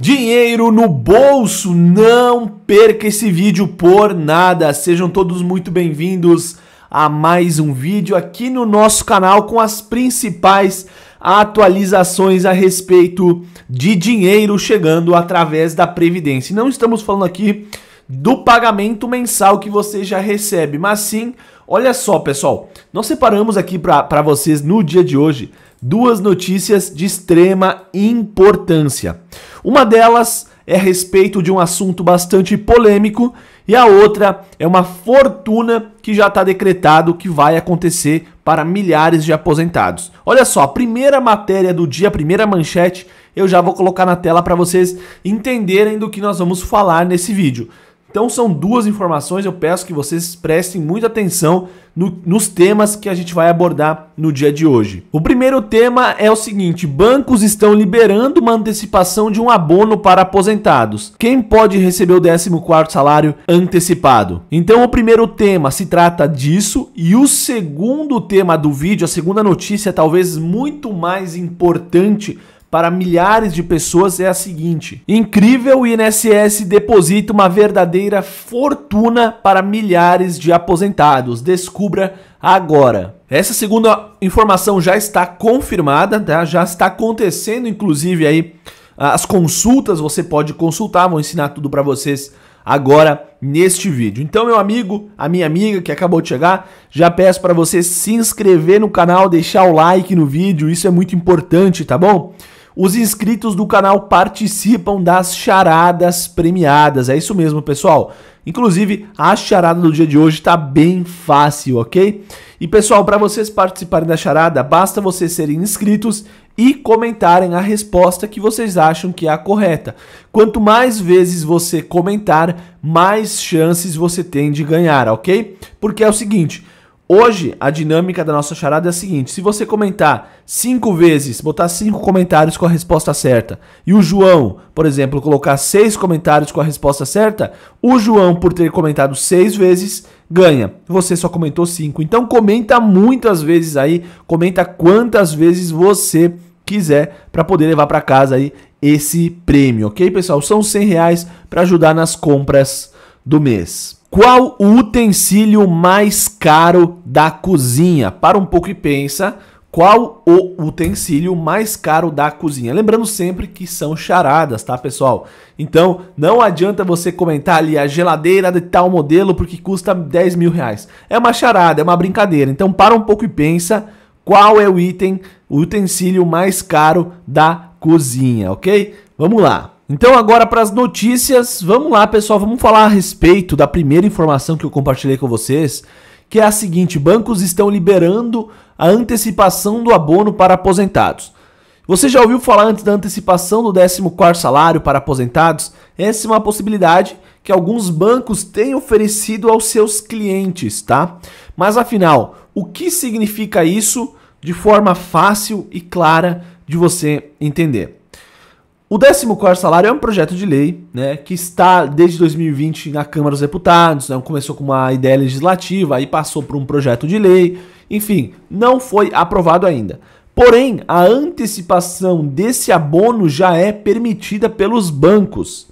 Dinheiro no bolso, não perca esse vídeo por nada. Sejam todos muito bem-vindos a mais um vídeo aqui no nosso canal com as principais atualizações a respeito de dinheiro chegando através da previdência. Não estamos falando aqui do pagamento mensal que você já recebe, mas sim, olha só, pessoal, nós separamos aqui para vocês no dia de hoje duas notícias de extrema importância. Uma delas é a respeito de um assunto bastante polêmico e a outra é uma fortuna que já está decretado que vai acontecer para milhares de aposentados. Olha só, a primeira matéria do dia, a primeira manchete, eu já vou colocar na tela para vocês entenderem do que nós vamos falar nesse vídeo. Então são duas informações, eu peço que vocês prestem muita atenção no, nos temas que a gente vai abordar no dia de hoje. O primeiro tema é o seguinte: bancos estão liberando uma antecipação de um abono para aposentados. Quem pode receber o 14 salário antecipado? Então o primeiro tema se trata disso e o segundo tema do vídeo, a segunda notícia talvez muito mais importante para milhares de pessoas é a seguinte: incrível, o INSS deposita uma verdadeira fortuna para milhares de aposentados. Descubra agora. Essa segunda informação já está confirmada, tá? já está acontecendo, inclusive aí ah, as consultas. Você pode consultar, vou ensinar tudo para vocês agora neste vídeo. Então, meu amigo, a minha amiga que acabou de chegar, já peço para você se inscrever no canal, deixar o like no vídeo, isso é muito importante, tá bom? Os inscritos do canal participam das charadas premiadas. É isso mesmo, pessoal. Inclusive, a charada do dia de hoje está bem fácil, ok? E pessoal, para vocês participarem da charada, basta vocês serem inscritos e comentarem a resposta que vocês acham que é a correta. Quanto mais vezes você comentar, mais chances você tem de ganhar, ok? Porque é o seguinte, Hoje, a dinâmica da nossa charada é a seguinte: se você comentar cinco vezes, botar cinco comentários com a resposta certa, e o João, por exemplo, colocar seis comentários com a resposta certa, o João, por ter comentado seis vezes, ganha. Você só comentou cinco. Então, comenta muitas vezes aí, comenta quantas vezes você quiser para poder levar para casa aí esse prêmio, ok, pessoal? São 100 reais para ajudar nas compras do mês. Qual o utensílio mais caro da cozinha? Para um pouco e pensa qual o utensílio mais caro da cozinha. Lembrando sempre que são charadas, tá, pessoal? Então, não adianta você comentar ali a geladeira de tal modelo porque custa 10 mil reais. É uma charada, é uma brincadeira. Então, para um pouco e pensa qual é o item, o utensílio mais caro da cozinha, ok? Vamos lá. Então agora para as notícias, vamos lá pessoal, vamos falar a respeito da primeira informação que eu compartilhei com vocês, que é a seguinte: bancos estão liberando a antecipação do abono para aposentados. Você já ouviu falar antes da antecipação do 14 salário para aposentados? Essa é uma possibilidade que alguns bancos têm oferecido aos seus clientes, tá? Mas afinal, o que significa isso de forma fácil e clara de você entender? O 14 quarto salário é um projeto de lei, né, que está desde 2020 na Câmara dos Deputados, né, começou com uma ideia legislativa, aí passou por um projeto de lei, enfim, não foi aprovado ainda. Porém, a antecipação desse abono já é permitida pelos bancos.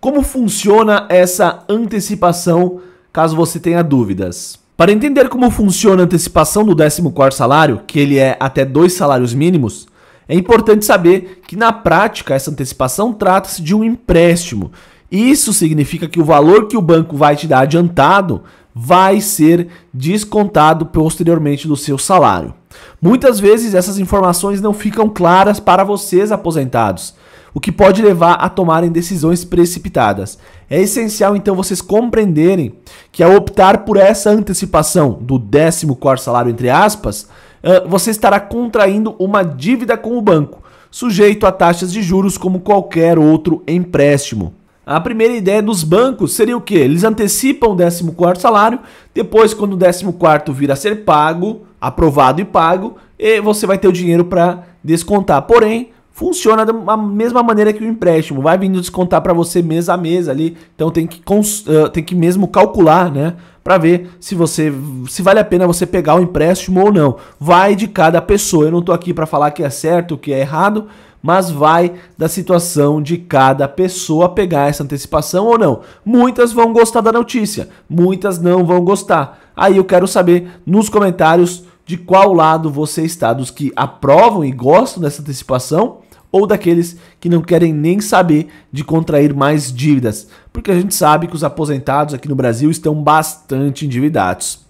Como funciona essa antecipação, caso você tenha dúvidas? Para entender como funciona a antecipação do 14 quarto salário, que ele é até dois salários mínimos, é importante saber que na prática essa antecipação trata-se de um empréstimo. Isso significa que o valor que o banco vai te dar adiantado vai ser descontado posteriormente do seu salário. Muitas vezes essas informações não ficam claras para vocês aposentados, o que pode levar a tomarem decisões precipitadas. É essencial então vocês compreenderem que ao optar por essa antecipação do 14 salário entre aspas, ah, você estará contraindo uma dívida com o banco, sujeito a taxas de juros como qualquer outro empréstimo. A primeira ideia dos bancos seria o que? Eles antecipam o 14 salário, depois, quando o 14 vir a ser pago, aprovado e pago, e você vai ter o dinheiro para descontar. Porém, funciona da mesma maneira que o empréstimo, vai vindo descontar para você mês a mês ali, então tem que, uh, tem que mesmo calcular né, para ver se você se vale a pena você pegar o empréstimo ou não. Vai de cada pessoa. Eu não tô aqui para falar que é certo, que é errado, mas vai da situação de cada pessoa pegar essa antecipação ou não. Muitas vão gostar da notícia, muitas não vão gostar. Aí eu quero saber nos comentários de qual lado você está, dos que aprovam e gostam dessa antecipação ou daqueles que não querem nem saber de contrair mais dívidas, porque a gente sabe que os aposentados aqui no Brasil estão bastante endividados.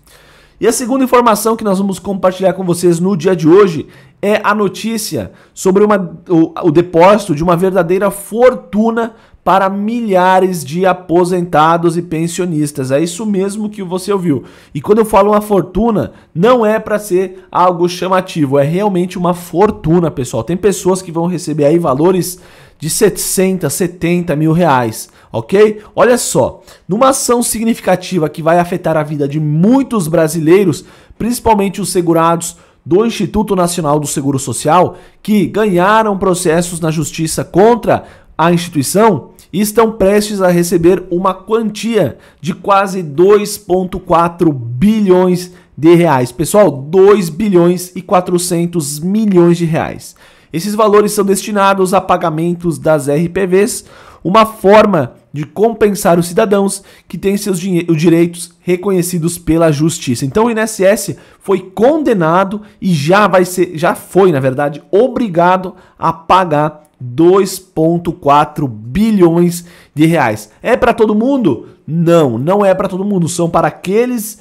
E a segunda informação que nós vamos compartilhar com vocês no dia de hoje é a notícia sobre uma, o, o depósito de uma verdadeira fortuna para milhares de aposentados e pensionistas. É isso mesmo que você ouviu. E quando eu falo uma fortuna, não é para ser algo chamativo, é realmente uma fortuna, pessoal. Tem pessoas que vão receber aí valores de 60, 70 mil reais, ok? Olha só, numa ação significativa que vai afetar a vida de muitos brasileiros, principalmente os segurados do Instituto Nacional do Seguro Social, que ganharam processos na justiça contra a instituição, e estão prestes a receber uma quantia de quase 2,4 bilhões de reais. Pessoal, 2 bilhões e 400 milhões de reais. Esses valores são destinados a pagamentos das RPVs, uma forma de compensar os cidadãos que têm seus direitos reconhecidos pela justiça. Então o INSS foi condenado e já vai ser, já foi, na verdade, obrigado a pagar 2,4 bilhões de reais. É para todo mundo? Não, não é para todo mundo. São para aqueles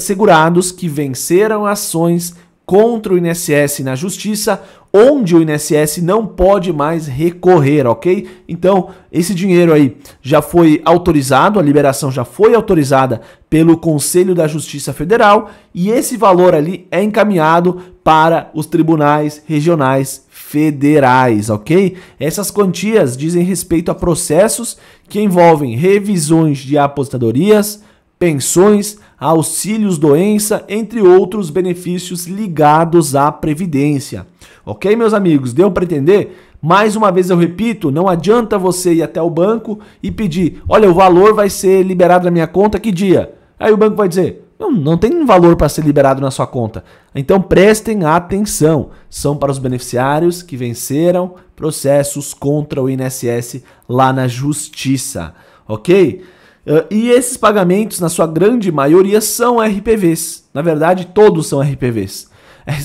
segurados que venceram ações contra o INSS na justiça, onde o INSS não pode mais recorrer, ok? Então, esse dinheiro aí já foi autorizado, a liberação já foi autorizada pelo Conselho da Justiça Federal e esse valor ali é encaminhado para os tribunais regionais federais, ok? Essas quantias dizem respeito a processos que envolvem revisões de aposentadorias, pensões, auxílios doença, entre outros benefícios ligados à previdência. OK, meus amigos? Deu para entender? Mais uma vez eu repito, não adianta você ir até o banco e pedir: "Olha, o valor vai ser liberado na minha conta que dia?". Aí o banco vai dizer: não, não tem valor para ser liberado na sua conta. Então prestem atenção. São para os beneficiários que venceram processos contra o INSS lá na justiça, ok? Ah, e esses pagamentos, na sua grande maioria, são RPVs. Na verdade, todos são RPVs.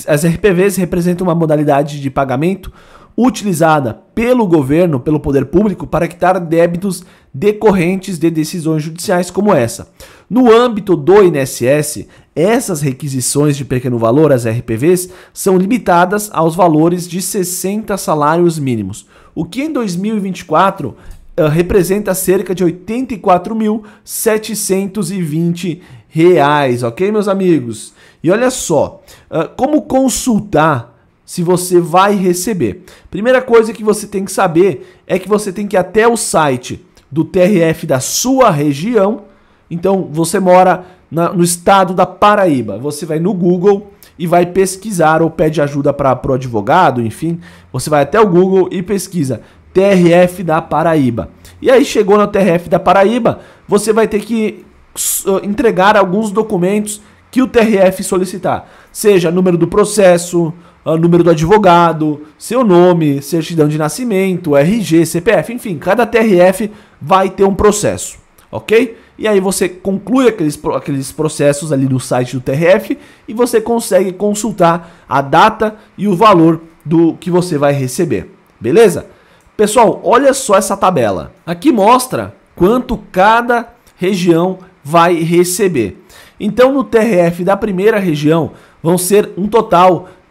As RPVs representam uma modalidade de pagamento utilizada pelo governo, pelo poder público, para quitar débitos decorrentes de decisões judiciais como essa. No âmbito do INSS, essas requisições de pequeno valor, as RPVs, são limitadas aos valores de 60 salários mínimos, o que em 2024 uh, eh, representa cerca de R$ 84.720 reais, ok, meus amigos? E olha só, uh, como consultar se você vai receber. Primeira coisa que você tem que saber é que você tem que ir até o site do TRF da sua região. Então, você mora na, no estado da Paraíba. Você vai no Google e vai pesquisar ou pede ajuda para o advogado, enfim. Você vai até o Google e pesquisa TRF da Paraíba. E aí chegou no TRF da Paraíba, você vai ter que ah, entregar alguns documentos que o TRF solicitar, seja número do processo, o ah, número do advogado, seu nome, certidão de nascimento, RG, CPF, enfim, cada TRF vai ter um processo, ok? E aí você conclui aqueles, aqueles processos ali no site do TRF e você consegue consultar a data e o valor do que você vai receber, beleza? Pessoal, olha só essa tabela. Aqui mostra quanto cada região vai receber. Então, no TRF da primeira região, vão ser um total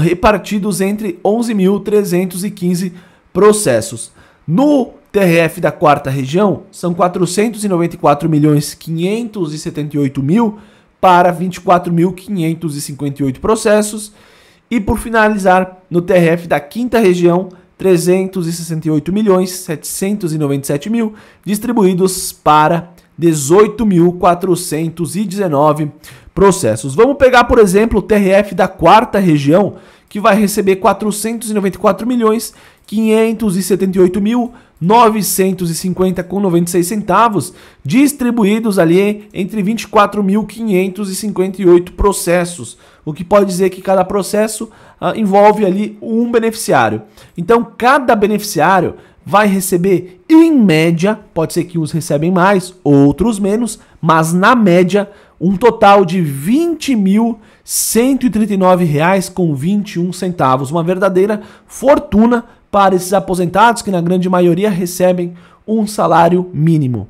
repartidos entre 11.315 processos. No TRF da quarta região, são 494 milhões 578 mil para 24.558 processos. E por finalizar, no TRF da quinta região, 368 milhões 797 mil distribuídos para 18.419 processos. Vamos pegar, por exemplo, o TRF da quarta região, que vai receber 494 milhões 578 mil 950 com 96 centavos, distribuídos ali entre 24.558 processos, o que pode dizer que cada processo ah, envolve ali um beneficiário. Então, cada beneficiário vai receber em média, pode ser que uns recebem mais, outros menos, mas na média um total de R$ 20.139,21, uma verdadeira fortuna para esses aposentados que na grande maioria recebem um salário mínimo.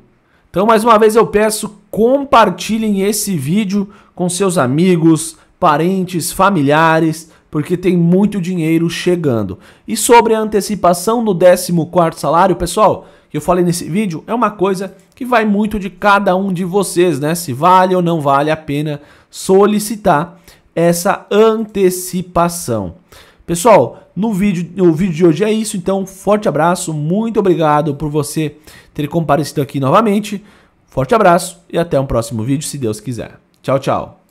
Então, mais uma vez eu peço, compartilhem esse vídeo com seus amigos, parentes, familiares, porque tem muito dinheiro chegando. E sobre a antecipação do 14º salário, pessoal, que eu falei nesse vídeo é uma coisa que vai muito de cada um de vocês, né? Se vale ou não vale a pena solicitar essa antecipação. Pessoal, no vídeo, no vídeo de hoje é isso, então forte abraço, muito obrigado por você ter comparecido aqui novamente. Forte abraço e até um próximo vídeo, se Deus quiser. Tchau, tchau.